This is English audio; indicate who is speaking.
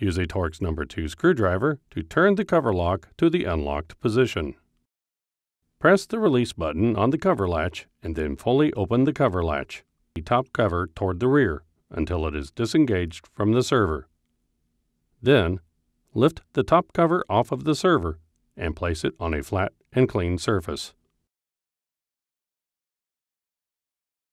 Speaker 1: Use a Torx number 2 screwdriver to turn the cover lock to the unlocked position. Press the release button on the cover latch and then fully open the cover latch, the top cover toward the rear, until it is disengaged from the server. Then, lift the top cover off of the server and place it on a flat and clean surface.